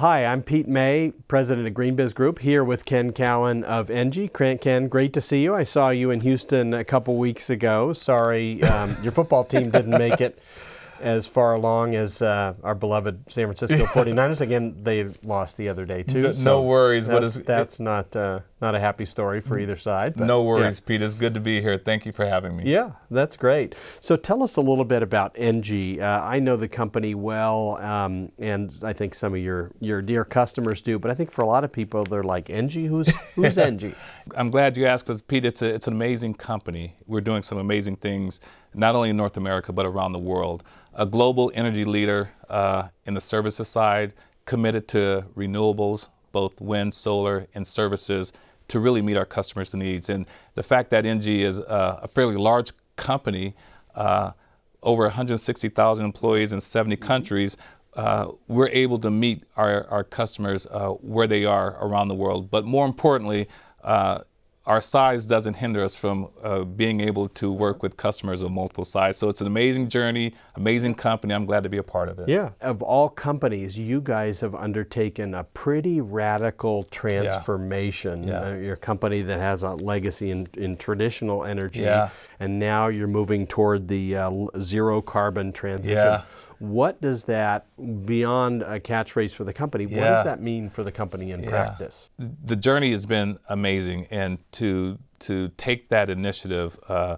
hi, I'm Pete May, president of GreenBiz Group, here with Ken Cowan of Engie. Ken, great to see you. I saw you in Houston a couple weeks ago. Sorry, um, your football team didn't make it. as far along as uh, our beloved San Francisco 49ers. Again, they lost the other day too. No, so no worries. That's, that's not uh, not a happy story for either side. But, no worries, yeah. Pete. It's good to be here. Thank you for having me. Yeah, that's great. So tell us a little bit about NG. Uh, I know the company well, um, and I think some of your your dear customers do. But I think for a lot of people, they're like NG. Who's who's NG? I'm glad you asked, because Pete, it's a, it's an amazing company. We're doing some amazing things, not only in North America but around the world a global energy leader uh, in the services side, committed to renewables, both wind, solar, and services to really meet our customers' needs. And the fact that NG is uh, a fairly large company, uh, over 160,000 employees in 70 mm-hmm. countries, uh, we're able to meet our, our customers uh, where they are around the world. But more importantly, uh, our size doesn't hinder us from uh, being able to work with customers of multiple sizes. So it's an amazing journey, amazing company. I'm glad to be a part of it. Yeah. Of all companies, you guys have undertaken a pretty radical transformation. Yeah. Uh, your company that has a legacy in, in traditional energy, yeah. and now you're moving toward the uh, zero carbon transition. Yeah. What does that, beyond a catchphrase for the company, yeah. what does that mean for the company in yeah. practice? The journey has been amazing, and to to take that initiative uh,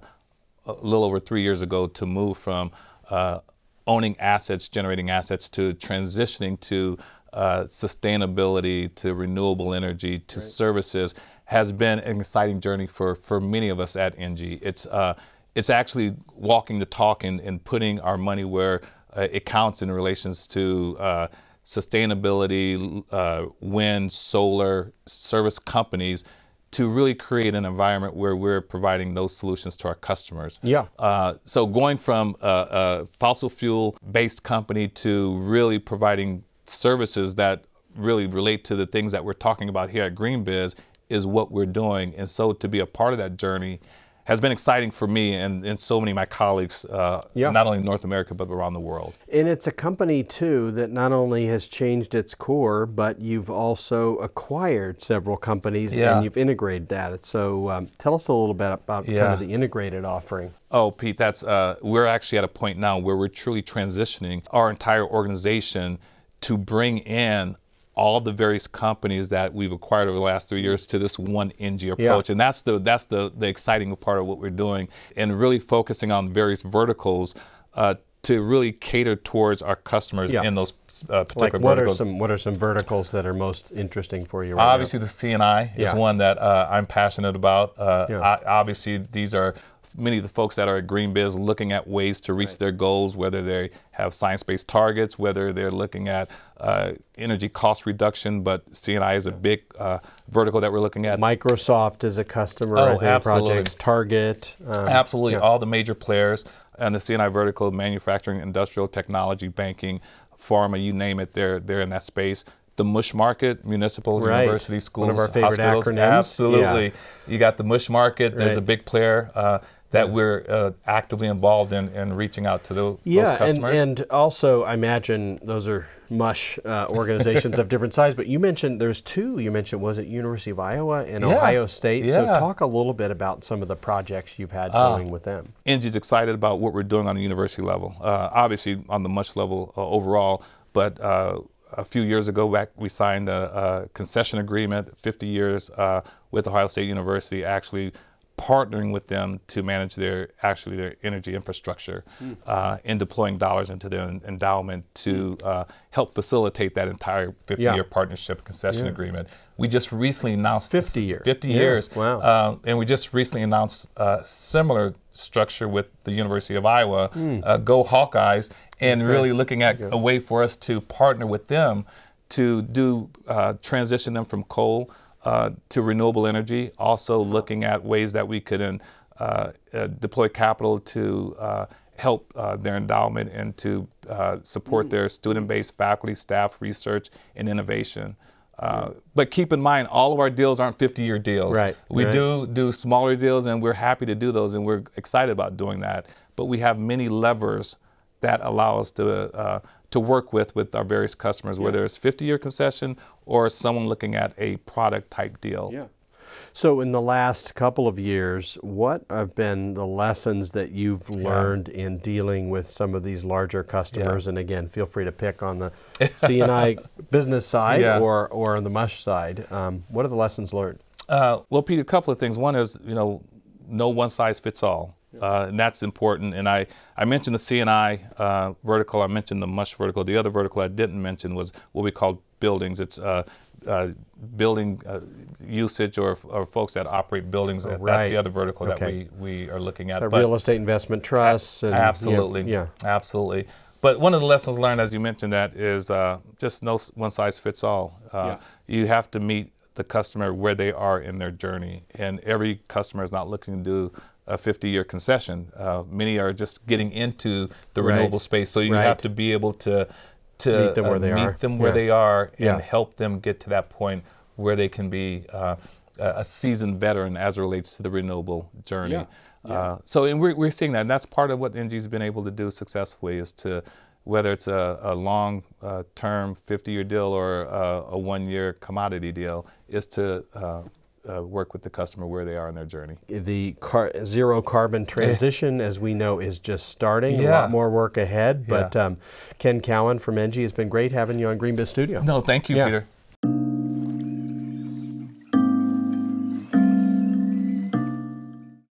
a little over three years ago to move from uh, owning assets, generating assets, to transitioning to uh, sustainability, to renewable energy, to right. services has been an exciting journey for, for many of us at NG. It's, uh, it's actually walking the talk and, and putting our money where uh, it counts in relations to uh, sustainability, uh, wind, solar service companies to really create an environment where we're providing those solutions to our customers. Yeah. Uh, so going from a, a fossil fuel based company to really providing services that really relate to the things that we're talking about here at GreenBiz is what we're doing. And so to be a part of that journey has been exciting for me and, and so many of my colleagues, uh, yeah. not only in North America, but around the world. And it's a company, too, that not only has changed its core, but you've also acquired several companies yeah. and you've integrated that. So um, tell us a little bit about yeah. kind of the integrated offering. Oh, Pete, that's uh, we're actually at a point now where we're truly transitioning our entire organization to bring in all the various companies that we've acquired over the last three years to this one NG approach. Yeah. And that's the that's the the exciting part of what we're doing and really focusing on various verticals uh, to really cater towards our customers yeah. in those uh, particular like what verticals. Are some, what are some verticals that are most interesting for you? Right obviously, now? the CNI yeah. is one that uh, I'm passionate about. Uh, yeah. I, obviously, these are many of the folks that are at Green Biz looking at ways to reach right. their goals, whether they have science-based targets, whether they're looking at uh, energy cost reduction. But CNI is a big uh, vertical that we're looking at. Microsoft is a customer. Oh, absolutely. Projects Target. Um, absolutely, yeah. all the major players and the CNI vertical: manufacturing, industrial, technology, banking, pharma. You name it, they're they're in that space the mush market, municipal, right. universities, schools, One of our favorite hospitals. Acronyms. Absolutely. Yeah. You got the mush market. There's right. a big player. Uh, that we're uh, actively involved in, in reaching out to those, yeah, those customers. And, and also, I imagine those are mush uh, organizations of different size, but you mentioned there's two. You mentioned, was it University of Iowa and yeah, Ohio State? Yeah. So talk a little bit about some of the projects you've had uh, going with them. Angie's excited about what we're doing on the university level. Uh, obviously, on the mush level uh, overall, but uh, a few years ago back, we signed a, a concession agreement, 50 years with Ohio State University, actually partnering with them to manage their actually their energy infrastructure mm. uh, and deploying dollars into their endowment to hmm. uh, help facilitate that entire 50-year partnership concession yeah. agreement. We just recently announced 50 years. 50 yeah. years. Wow. Uh, and we just recently announced a similar structure with the University of Iowa, mm. Go Hawkeyes, and okay. really looking at a way for us to partner with them to do uh, transition them from coal uh, to renewable energy, also looking at ways that we could uh, uh, deploy capital to uh, help their endowment and to support mm. their student-based faculty, staff, research, and innovation. Uh, but keep in mind, all of our deals aren't 50-year deals. Right. We right. do do smaller deals, and we're happy to do those, and we're excited about doing that. But we have many levers that allow us to uh, to work with with our various customers, yeah. whether it's 50-year concession or someone looking at a product type deal. Yeah. So in the last couple of years, what have been the lessons that you've learned yeah. in dealing with some of these larger customers? Yeah. And again, feel free to pick on the CNI business side yeah. or, or on the mush side. Um, what are the lessons learned? Uh, well, Pete, a couple of things. One is, you know, no one size fits all. Uh, and that's important. And I, I mentioned the CNI uh, vertical, I mentioned the mush vertical. The other vertical I didn't mention was what we call buildings. It's uh, uh, building uh, usage or, or folks that operate buildings. Right. That's the other vertical okay. that we, we are looking at. So real estate investment trusts. And, absolutely. Yeah, yeah, Absolutely. But one of the lessons learned, as you mentioned, that is uh, just no one size fits all. Uh, yeah. You have to meet the customer where they are in their journey, and every customer is not looking to do a 50-year concession. Uh, many are just getting into the right. renewable space, so you right. have to be able to to meet them uh, where they meet are, them where yeah. they are, and yeah. help them get to that point where they can be uh, a seasoned veteran as it relates to the renewable journey. Yeah. Uh, so, and we're, we're seeing that, and that's part of what NG's been able to do successfully is to whether it's a, a long uh, term 50 year deal or a one year commodity deal, is to uh, uh, work with the customer where they are in their journey. The car zero carbon transition, as we know, is just starting. Yeah. A lot more work ahead. But yeah. um, Ken Cowan from NG, it's been great having you on Green Biz Studio. No, thank you, yeah. Peter.